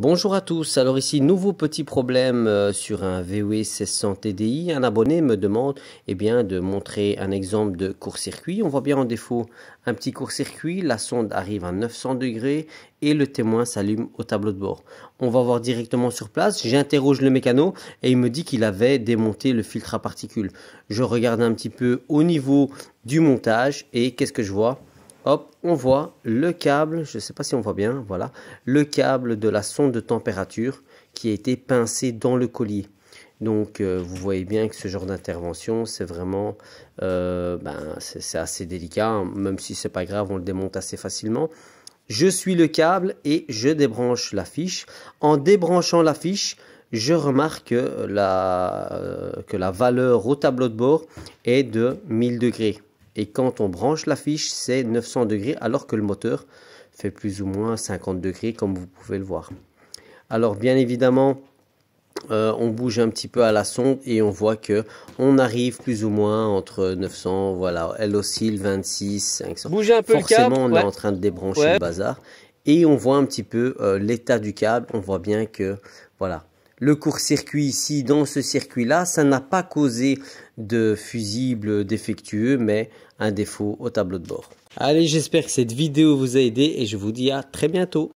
Bonjour à tous, alors ici nouveau petit problème euh, sur un VW 1600 TDI, un abonné me demande eh bien, de montrer un exemple de court-circuit, on voit bien en défaut un petit court-circuit, la sonde arrive à 900 degrés et le témoin s'allume au tableau de bord. On va voir directement sur place, j'interroge le mécano et il me dit qu'il avait démonté le filtre à particules. Je regarde un petit peu au niveau du montage et qu'est-ce que je vois Hop, on voit le câble, je ne sais pas si on voit bien, voilà, le câble de la sonde de température qui a été pincé dans le collier. Donc euh, vous voyez bien que ce genre d'intervention, c'est vraiment, euh, ben, c'est assez délicat, hein. même si c'est pas grave, on le démonte assez facilement. Je suis le câble et je débranche la fiche. En débranchant la fiche, je remarque que la, euh, que la valeur au tableau de bord est de 1000 degrés. Et quand on branche la fiche, c'est 900 degrés alors que le moteur fait plus ou moins 50 degrés comme vous pouvez le voir. Alors bien évidemment, euh, on bouge un petit peu à la sonde et on voit que on arrive plus ou moins entre 900, voilà, elle oscille 26, 500. Bouge un peu Forcément, le on est en train de débrancher le bazar et on voit un petit peu euh, l'état du câble. On voit bien que voilà, le court-circuit ici, dans ce circuit-là, ça n'a pas causé de fusible défectueux, mais un défaut au tableau de bord. Allez, j'espère que cette vidéo vous a aidé et je vous dis à très bientôt.